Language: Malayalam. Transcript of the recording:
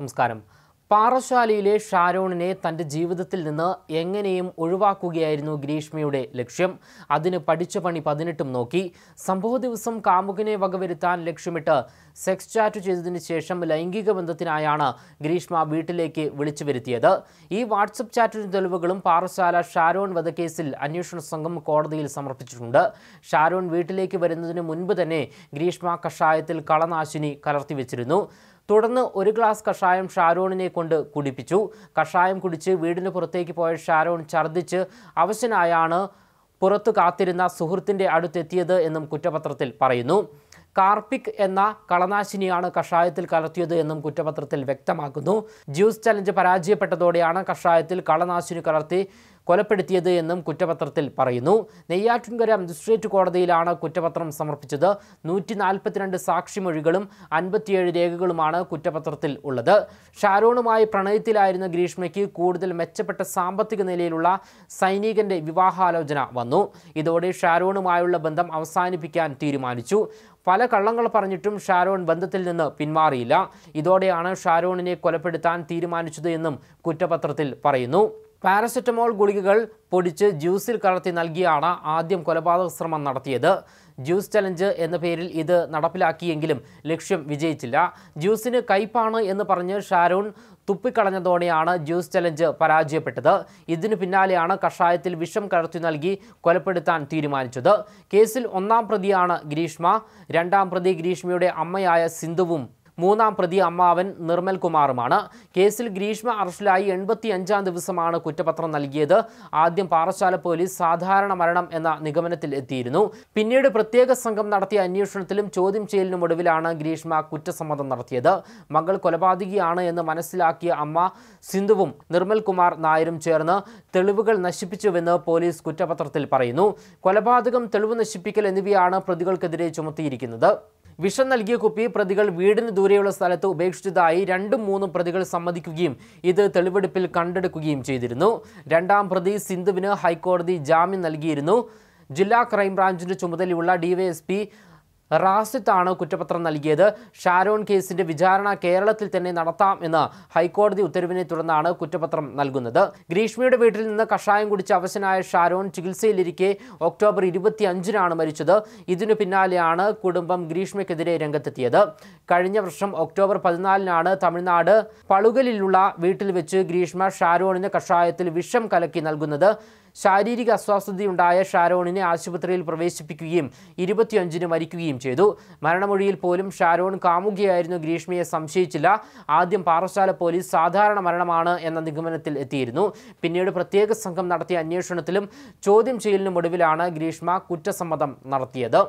നമസ്കാരം പാറശാലയിലെ ഷാരോണിനെ തൻ്റെ ജീവിതത്തിൽ നിന്ന് എങ്ങനെയും ഒഴിവാക്കുകയായിരുന്നു ഗ്രീഷ്മയുടെ ലക്ഷ്യം അതിന് പഠിച്ച പണി പതിനെട്ടും നോക്കി സംഭവ ദിവസം കാമുകിനെ വകവരുത്താൻ ലക്ഷ്യമിട്ട് സെക്സ് ചാറ്റ് ചെയ്തതിന് ശേഷം ലൈംഗിക ബന്ധത്തിനായാണ് ഗ്രീഷ്മ വീട്ടിലേക്ക് വിളിച്ചു വരുത്തിയത് ഈ വാട്സപ്പ് ചാറ്റിന് തെളിവുകളും പാറശാല ഷാരോൺ വധക്കേസിൽ അന്വേഷണ സംഘം കോടതിയിൽ സമർപ്പിച്ചിട്ടുണ്ട് ഷാരോൺ വീട്ടിലേക്ക് വരുന്നതിന് മുൻപ് തന്നെ ഗ്രീഷ്മ കഷായത്തിൽ കളനാശിനി കലർത്തിവെച്ചിരുന്നു തുടർന്ന് ഒരു ഗ്ലാസ് കഷായം ഷാരോണിനെ കൊണ്ട് കുടിപ്പിച്ചു കഷായം കുടിച്ച് വീടിന് പുറത്തേക്ക് പോയ ഷാരോൺ ഛർദ്ദിച്ച് അവശനായാണ് പുറത്തു കാത്തിരുന്ന സുഹൃത്തിൻ്റെ അടുത്തെത്തിയത് എന്നും കുറ്റപത്രത്തിൽ പറയുന്നു കാർപ്പിക് എന്ന കളനാശിനിയാണ് കഷായത്തിൽ കലർത്തിയത് എന്നും കുറ്റപത്രത്തിൽ വ്യക്തമാക്കുന്നു ജ്യൂസ് ചലഞ്ച് പരാജയപ്പെട്ടതോടെയാണ് കഷായത്തിൽ കളനാശിനി കലർത്തി കൊലപ്പെടുത്തിയത് എന്നും കുറ്റപത്രത്തിൽ പറയുന്നു നെയ്യാറ്റിൻകര മജിസ്ട്രേറ്റ് കോടതിയിലാണ് കുറ്റപത്രം സമർപ്പിച്ചത് നൂറ്റി നാൽപ്പത്തിരണ്ട് സാക്ഷിമൊഴികളും അൻപത്തിയേഴ് രേഖകളുമാണ് കുറ്റപത്രത്തിൽ ഉള്ളത് ഷാരോണുമായി പ്രണയത്തിലായിരുന്ന ഗ്രീഷ്മയ്ക്ക് കൂടുതൽ മെച്ചപ്പെട്ട സാമ്പത്തിക നിലയിലുള്ള സൈനികന്റെ വിവാഹാലോചന വന്നു ഇതോടെ ഷാരോണുമായുള്ള ബന്ധം അവസാനിപ്പിക്കാൻ തീരുമാനിച്ചു പല കള്ളങ്ങൾ പറഞ്ഞിട്ടും ഷാരോൺ ബന്ധത്തിൽ നിന്ന് പിന്മാറിയില്ല ഇതോടെയാണ് ഷാരോണിനെ കൊലപ്പെടുത്താൻ തീരുമാനിച്ചത് എന്നും കുറ്റപത്രത്തിൽ പറയുന്നു പാരസെറ്റമോൾ ഗുളികകൾ പൊടിച്ച് ജ്യൂസിൽ കലർത്തി നൽകിയാണ് ആദ്യം കൊലപാതക ശ്രമം നടത്തിയത് ജ്യൂസ് ചലഞ്ച് എന്ന പേരിൽ ഇത് നടപ്പിലാക്കിയെങ്കിലും ലക്ഷ്യം വിജയിച്ചില്ല ജ്യൂസിന് കയ്പാണ് എന്ന് പറഞ്ഞ് ഷാരൂൺ തുപ്പിക്കളഞ്ഞതോടെയാണ് ജ്യൂസ് ചലഞ്ച് പരാജയപ്പെട്ടത് ഇതിനു പിന്നാലെയാണ് കഷായത്തിൽ വിഷം കലർത്തി നൽകി കൊലപ്പെടുത്താൻ തീരുമാനിച്ചത് കേസിൽ ഒന്നാം പ്രതിയാണ് ഗ്രീഷ്മ രണ്ടാം പ്രതി ഗ്രീഷ്മയുടെ അമ്മയായ സിന്ധുവും മൂന്നാം പ്രതി അമ്മാവൻ നിർമ്മൽ കുമാറുമാണ് കേസിൽ ഗ്രീഷ്മ അറസ്റ്റിലായി എൺപത്തി അഞ്ചാം ദിവസമാണ് കുറ്റപത്രം നൽകിയത് ആദ്യം പാറശാല പോലീസ് സാധാരണ മരണം എന്ന നിഗമനത്തിൽ എത്തിയിരുന്നു പിന്നീട് പ്രത്യേക സംഘം നടത്തിയ അന്വേഷണത്തിലും ചോദ്യം ചെയ്യലിനും ഒടുവിലാണ് ഗ്രീഷ്മ കുറ്റസമ്മതം നടത്തിയത് മകൾ കൊലപാതകിയാണ് എന്ന് മനസ്സിലാക്കിയ അമ്മ സിന്ധുവും നിർമ്മൽ കുമാർ നായരും ചേർന്ന് തെളിവുകൾ നശിപ്പിച്ചുവെന്ന് പോലീസ് കുറ്റപത്രത്തിൽ പറയുന്നു കൊലപാതകം തെളിവ് നശിപ്പിക്കൽ എന്നിവയാണ് പ്രതികൾക്കെതിരെ ചുമത്തിയിരിക്കുന്നത് വിഷം നൽകിയ കുപ്പി പ്രതികൾ വീടിന് ദൂരെയുള്ള സ്ഥലത്ത് ഉപേക്ഷിച്ചതായി രണ്ടും മൂന്നും പ്രതികൾ സമ്മതിക്കുകയും ഇത് തെളിവെടുപ്പിൽ കണ്ടെടുക്കുകയും ചെയ്തിരുന്നു രണ്ടാം പ്രതി സിന്ധുവിന് ഹൈക്കോടതി ജാമ്യം നൽകിയിരുന്നു ജില്ലാ ക്രൈംബ്രാഞ്ചിന്റെ ചുമതലയുള്ള ഡിവൈഎസ്പി റാസിത്താണ് കുറ്റപത്രം നൽകിയത് ഷാരോൺ കേസിന്റെ വിചാരണ കേരളത്തിൽ തന്നെ നടത്താം എന്ന് ഹൈക്കോടതി ഉത്തരവിനെ തുടർന്നാണ് കുറ്റപത്രം നൽകുന്നത് ഗ്രീഷ്മയുടെ വീട്ടിൽ നിന്ന് കഷായം കുടിച്ച് അവശനായ ഷാരോൺ ചികിത്സയിലിരിക്കെ ഒക്ടോബർ ഇരുപത്തി അഞ്ചിനാണ് മരിച്ചത് ഇതിനു പിന്നാലെയാണ് കുടുംബം ഗ്രീഷ്മയ്ക്കെതിരെ രംഗത്തെത്തിയത് കഴിഞ്ഞ വർഷം ഒക്ടോബർ പതിനാലിനാണ് തമിഴ്നാട് പളുകലിലുള്ള വീട്ടിൽ വെച്ച് ഗ്രീഷ്മ ഷാരോണിന് കഷായത്തിൽ വിഷം കലക്കി നൽകുന്നത് ശാരീരിക അസ്വസ്ഥതയുണ്ടായ ഷാരോണിനെ ആശുപത്രിയിൽ പ്രവേശിപ്പിക്കുകയും ഇരുപത്തിയഞ്ചിന് മരിക്കുകയും ചെയ്തു മരണമൊഴിയിൽ പോലും ഷാരോൺ കാമുകിയായിരുന്നു ഗ്രീഷ്മയെ സംശയിച്ചില്ല ആദ്യം പാറശാല പോലീസ് സാധാരണ മരണമാണ് എന്ന നിഗമനത്തിൽ എത്തിയിരുന്നു പിന്നീട് പ്രത്യേക സംഘം നടത്തിയ അന്വേഷണത്തിലും ചോദ്യം ചെയ്യലിനും ഒടുവിലാണ് ഗ്രീഷ്മ കുറ്റസമ്മതം നടത്തിയത്